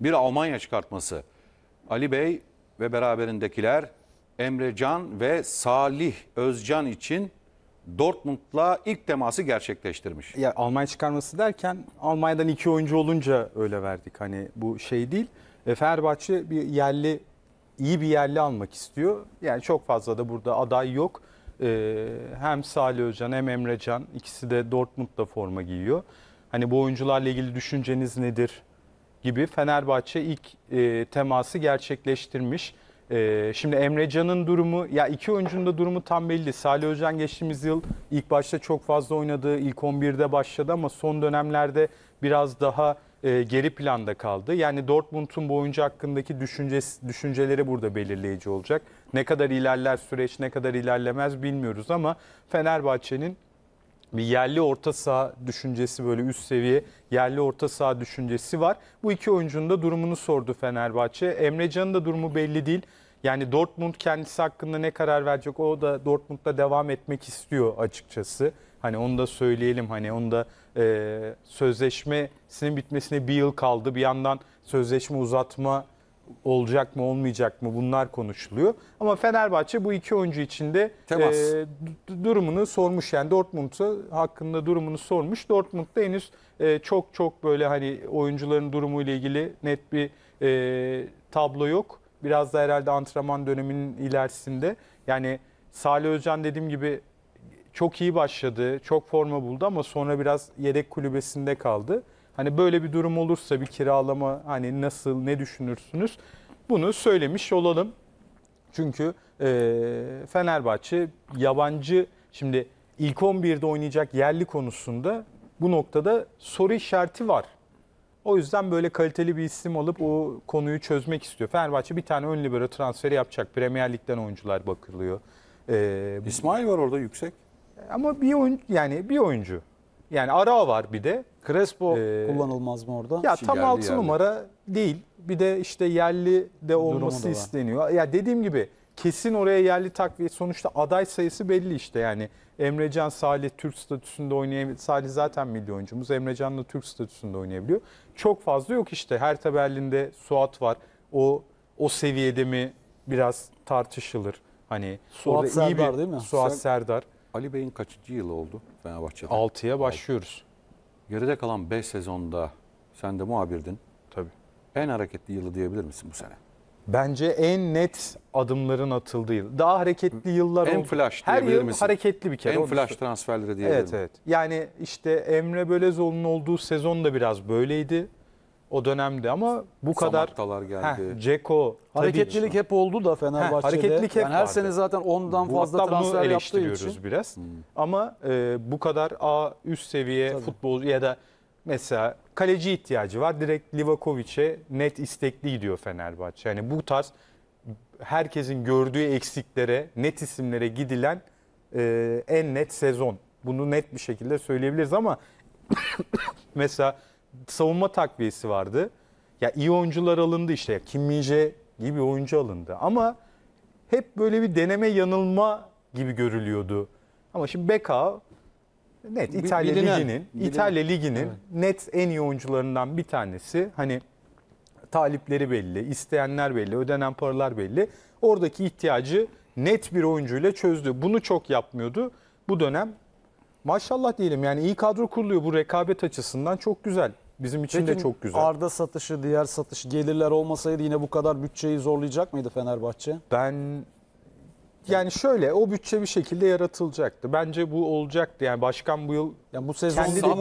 bir Almanya çıkartması. Ali Bey ve beraberindekiler Emrecan ve Salih Özcan için Dortmund'la ilk teması gerçekleştirmiş. Ya Almanya çıkarması derken Almanya'dan iki oyuncu olunca öyle verdik. Hani bu şey değil. E, Fenerbahçe bir yerli iyi bir yerli almak istiyor. Yani çok fazla da burada aday yok. E, hem Salih Özcan hem Emre Can ikisi de Dortmund'da forma giyiyor. Hani bu oyuncularla ilgili düşünceniz nedir? gibi Fenerbahçe ilk e, teması gerçekleştirmiş. E, şimdi Emre Can'ın durumu, ya iki oyuncunun da durumu tam belli. Salih Özcan geçtiğimiz yıl ilk başta çok fazla oynadı, ilk 11'de başladı ama son dönemlerde biraz daha e, geri planda kaldı. Yani Dortmund'un bu oyuncu hakkındaki düşüncesi, düşünceleri burada belirleyici olacak. Ne kadar ilerler süreç, ne kadar ilerlemez bilmiyoruz ama Fenerbahçe'nin bir yerli orta saha düşüncesi böyle üst seviye yerli orta saha düşüncesi var. Bu iki oyuncunun da durumunu sordu Fenerbahçe. Emre Can'ın da durumu belli değil. Yani Dortmund kendisi hakkında ne karar verecek o da Dortmund'da devam etmek istiyor açıkçası. Hani onu da söyleyelim hani onu da e, sözleşmesinin bitmesine bir yıl kaldı. Bir yandan sözleşme uzatma olacak mı olmayacak mı bunlar konuşuluyor. Ama Fenerbahçe bu iki oyuncu içinde Temas. e, durumunu sormuş yani Dortmund'u hakkında durumunu sormuş. Dortmund'da henüz e, çok çok böyle hani oyuncuların durumu ile ilgili net bir e, tablo yok. Biraz da herhalde antrenman döneminin ilerisinde. Yani Salih Özcan dediğim gibi çok iyi başladı, çok forma buldu ama sonra biraz yedek kulübesinde kaldı. Hani böyle bir durum olursa bir kiralama hani nasıl ne düşünürsünüz? Bunu söylemiş olalım. Çünkü e, Fenerbahçe yabancı şimdi ilk 11'de oynayacak yerli konusunda bu noktada soru işareti var. O yüzden böyle kaliteli bir isim alıp o konuyu çözmek istiyor. Fenerbahçe bir tane ön libero transferi yapacak. Premier Lig'den oyuncular bakılıyor. Ee, İsmail var orada yüksek. Ama bir oyun yani bir oyuncu. Yani Arao var bir de. Crespo ee, kullanılmaz mı orada? Ya tam yerli, 6 yerli. numara değil. Bir de işte yerli de olması Durumu isteniyor. Ya dediğim gibi kesin oraya yerli takviye sonuçta aday sayısı belli işte yani. Emrecan Salih Türk statüsünde oynayabiliyor. Salih zaten milli oyuncumuz. Emrecan da Türk statüsünde oynayabiliyor. Çok fazla yok işte. Her Berlin'de Suat var. O o seviyede mi biraz tartışılır. Hani Suat Serdar iyi bir, değil mi? Suat Sen... Serdar. Ali Bey'in kaçıncı yılı oldu Fenerbahçe'de? Altıya başlıyoruz. Geride kalan 5 sezonda sen de muhabirdin. Tabii. En hareketli yılı diyebilir misin bu sene? Bence en net adımların atıldığı yıl. Daha hareketli yıllar en oldu. flash Her yıl misin? hareketli bir kere. En flash transferleri diyebilir Evet miyim? evet. Yani işte Emre Bölezoğlu'nun olduğu sezon da biraz böyleydi o dönemde ama bu kadar Samattalar geldi. Heh, Ceko hareketlilik hep oldu da Fenerbahçe'de. Heh, hareketlilik hep yani her vardı. sene zaten ondan bu fazla transfer bunu yaptığı için biraz. Hmm. Ama e, bu kadar A üst seviye Tabii. futbol ya da mesela kaleci ihtiyacı var. Direkt Livakovic'e net istekli gidiyor Fenerbahçe. Yani bu tarz herkesin gördüğü eksiklere, net isimlere gidilen e, en net sezon. Bunu net bir şekilde söyleyebiliriz ama mesela savunma takviyesi vardı. Ya iyi oyuncular alındı işte. Kim Minje gibi oyuncu alındı. Ama hep böyle bir deneme yanılma gibi görülüyordu. Ama şimdi Beka net İtalya bilinen, Ligi'nin bilinen. İtalya Ligi'nin evet. net en iyi oyuncularından bir tanesi. Hani talipleri belli, isteyenler belli, ödenen paralar belli. Oradaki ihtiyacı net bir oyuncuyla çözdü. Bunu çok yapmıyordu. Bu dönem maşallah diyelim yani iyi kadro kuruluyor bu rekabet açısından çok güzel bizim için Peki, de çok güzel. Arda satışı, diğer satış gelirler olmasaydı yine bu kadar bütçeyi zorlayacak mıydı Fenerbahçe? Ben yani şöyle o bütçe bir şekilde yaratılacaktı. Bence bu olacaktı. Yani başkan bu yıl Yani bu sezon Kendi de da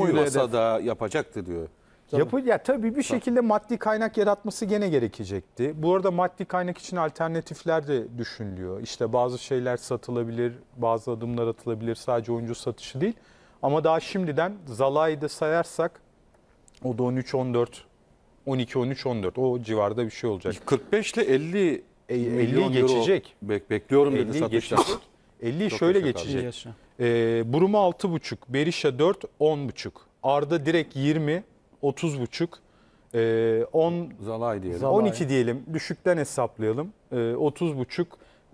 diyor yapacaktı diyor. Yapı, ya tabii bir şekilde maddi kaynak yaratması gene gerekecekti. Bu arada maddi kaynak için alternatifler de düşünülüyor. İşte bazı şeyler satılabilir, bazı adımlar atılabilir. Sadece oyuncu satışı değil. Ama daha şimdiden Zalai'yi de sayarsak o da 13-14, 12-13-14 o civarda bir şey olacak. 45 ile 50 e, 50 geçecek. Bek, bekliyorum dedi 50 satışlar. 50 şöyle geçecek. Ee, Buruma 6,5, Berisha 4, 10,5. Arda direkt 20, 30,5. Ee, 10 Zalay diyelim. Zalay. 12 diyelim. Düşükten hesaplayalım. Ee, 30,5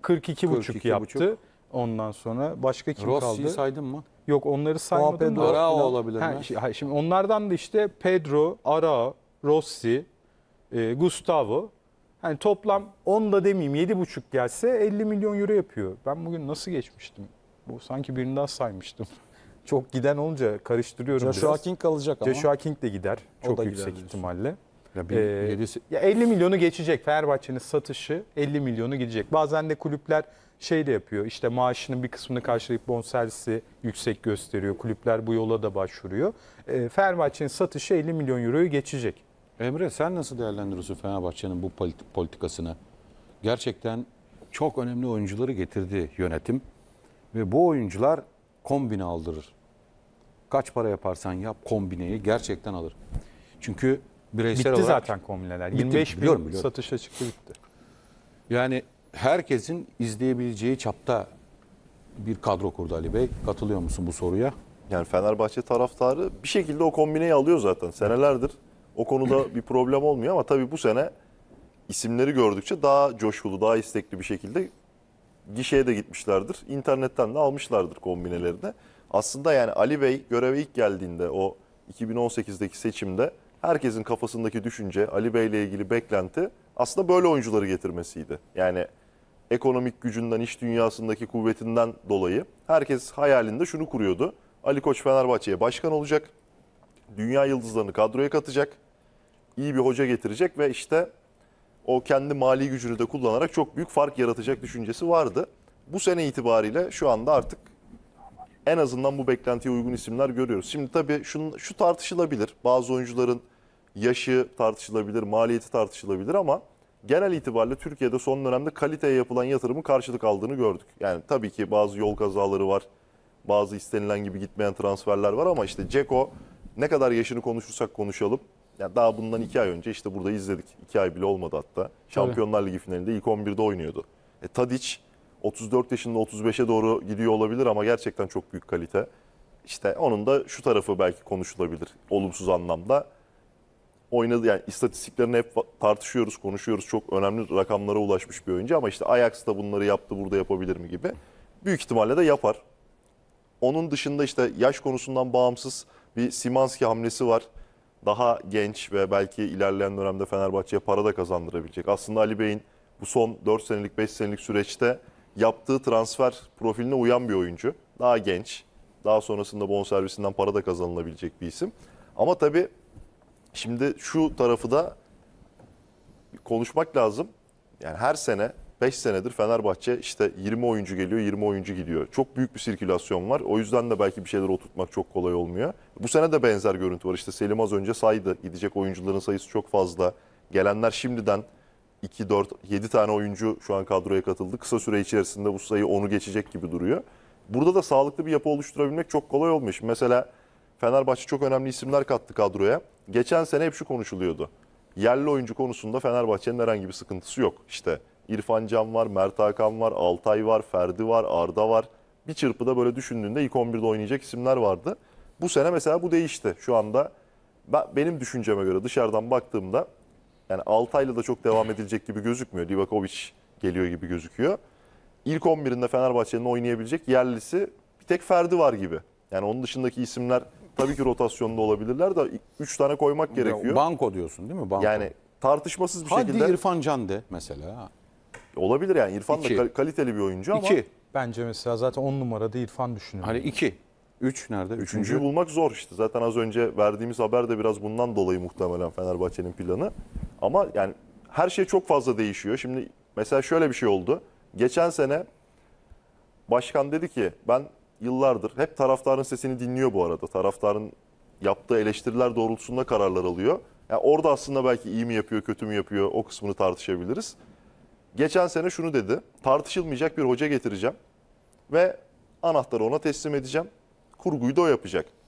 42,5 42 yaptı. Buçuk. Ondan sonra başka kim Rossi'yi kaldı? Rossi'yi saydın mı? Yok onları saymadım Pedro, da. Arao falan. olabilir mi? Ha, şimdi onlardan da işte Pedro, Arao, Rossi, e, Gustavo. Hani toplam 10 da demeyeyim 7,5 gelse 50 milyon euro yapıyor. Ben bugün nasıl geçmiştim? Bu sanki birini daha saymıştım. Çok giden olunca karıştırıyorum Joshua biraz. King kalacak ama. Joshua King de gider. O çok da yüksek gider diyorsun. ihtimalle. Ya, bir, ee, 7... ya 50 milyonu geçecek Fenerbahçe'nin satışı 50 milyonu gidecek. Bazen de kulüpler şey de yapıyor işte maaşının bir kısmını karşılayıp bonservisi yüksek gösteriyor. Kulüpler bu yola da başvuruyor. Ee, Fenerbahçe'nin satışı 50 milyon euroyu geçecek. Emre sen nasıl değerlendiriyorsun Fenerbahçe'nin bu politikasını? Gerçekten çok önemli oyuncuları getirdi yönetim ve bu oyuncular kombine aldırır. Kaç para yaparsan yap kombineyi gerçekten alır. Çünkü bireysel bitti olarak... zaten kombineler. 25 bin biliyorum, biliyorum. satışa çıktı bitti. Yani herkesin izleyebileceği çapta bir kadro kurdu Ali Bey. Katılıyor musun bu soruya? Yani Fenerbahçe taraftarı bir şekilde o kombineyi alıyor zaten senelerdir. O konuda bir problem olmuyor ama tabii bu sene isimleri gördükçe daha coşkulu, daha istekli bir şekilde gişeye de gitmişlerdir. İnternetten de almışlardır kombinelerini. Aslında yani Ali Bey göreve ilk geldiğinde o 2018'deki seçimde herkesin kafasındaki düşünce Ali Bey ile ilgili beklenti aslında böyle oyuncuları getirmesiydi. Yani ekonomik gücünden, iş dünyasındaki kuvvetinden dolayı herkes hayalinde şunu kuruyordu. Ali Koç Fenerbahçe'ye başkan olacak. Dünya yıldızlarını kadroya katacak. iyi bir hoca getirecek ve işte o kendi mali gücünü de kullanarak çok büyük fark yaratacak düşüncesi vardı. Bu sene itibariyle şu anda artık en azından bu beklentiye uygun isimler görüyoruz. Şimdi tabii şunu, şu tartışılabilir. Bazı oyuncuların yaşı tartışılabilir, maliyeti tartışılabilir ama genel itibariyle Türkiye'de son dönemde kaliteye yapılan yatırımın karşılık aldığını gördük. Yani tabii ki bazı yol kazaları var, bazı istenilen gibi gitmeyen transferler var ama işte Ceko ne kadar yaşını konuşursak konuşalım. Yani daha bundan iki ay önce işte burada izledik. iki ay bile olmadı hatta. Şampiyonlar Ligi finalinde ilk 11'de oynuyordu. E, Tadic 34 yaşında 35'e doğru gidiyor olabilir ama gerçekten çok büyük kalite. İşte onun da şu tarafı belki konuşulabilir olumsuz anlamda. Oynadı yani istatistiklerini hep tartışıyoruz, konuşuyoruz. Çok önemli rakamlara ulaşmış bir oyuncu ama işte Ajax da bunları yaptı, burada yapabilir mi gibi. Büyük ihtimalle de yapar. Onun dışında işte yaş konusundan bağımsız bir Simanski hamlesi var. Daha genç ve belki ilerleyen dönemde Fenerbahçe'ye para da kazandırabilecek. Aslında Ali Bey'in bu son 4 senelik 5 senelik süreçte yaptığı transfer profiline uyan bir oyuncu. Daha genç. Daha sonrasında bonservisinden para da kazanılabilecek bir isim. Ama tabii şimdi şu tarafı da konuşmak lazım. Yani her sene 5 senedir Fenerbahçe işte 20 oyuncu geliyor 20 oyuncu gidiyor. Çok büyük bir sirkülasyon var. O yüzden de belki bir şeyler oturtmak çok kolay olmuyor. Bu sene de benzer görüntü var. İşte Selim az önce saydı. Gidecek oyuncuların sayısı çok fazla. Gelenler şimdiden 2, 4, 7 tane oyuncu şu an kadroya katıldı. Kısa süre içerisinde bu sayı onu geçecek gibi duruyor. Burada da sağlıklı bir yapı oluşturabilmek çok kolay olmuş. Mesela Fenerbahçe çok önemli isimler kattı kadroya. Geçen sene hep şu konuşuluyordu. Yerli oyuncu konusunda Fenerbahçe'nin herhangi bir sıkıntısı yok. İşte İrfan Can var, Mert Hakan var, Altay var, Ferdi var, Arda var. Bir çırpıda böyle düşündüğünde ilk 11'de oynayacak isimler vardı. Bu sene mesela bu değişti. Şu anda ben, benim düşünceme göre dışarıdan baktığımda yani 6 ayla da çok devam edilecek gibi gözükmüyor. Livakovic geliyor gibi gözüküyor. İlk 11'inde Fenerbahçe'nin oynayabilecek yerlisi bir tek Ferdi var gibi. Yani onun dışındaki isimler tabii ki rotasyonda olabilirler de 3 tane koymak gerekiyor. Banko diyorsun değil mi? Banko. Yani tartışmasız bir Hadi şekilde. Hadi İrfan Can de mesela. Olabilir yani İrfan İki. da kaliteli bir oyuncu ama. İki. Bence mesela zaten 10 numarada İrfan düşünüyorum. Hani iki. 3 nerede? Üçüncü. Üçüncüyü bulmak zor işte. Zaten az önce verdiğimiz haber de biraz bundan dolayı muhtemelen Fenerbahçe'nin planı. Ama yani her şey çok fazla değişiyor. Şimdi mesela şöyle bir şey oldu. Geçen sene başkan dedi ki ben yıllardır hep taraftarın sesini dinliyor bu arada. Taraftarın yaptığı eleştiriler doğrultusunda kararlar alıyor. Yani orada aslında belki iyi mi yapıyor, kötü mü yapıyor o kısmını tartışabiliriz. Geçen sene şunu dedi. Tartışılmayacak bir hoca getireceğim ve anahtarı ona teslim edeceğim kurguyu da o yapacak.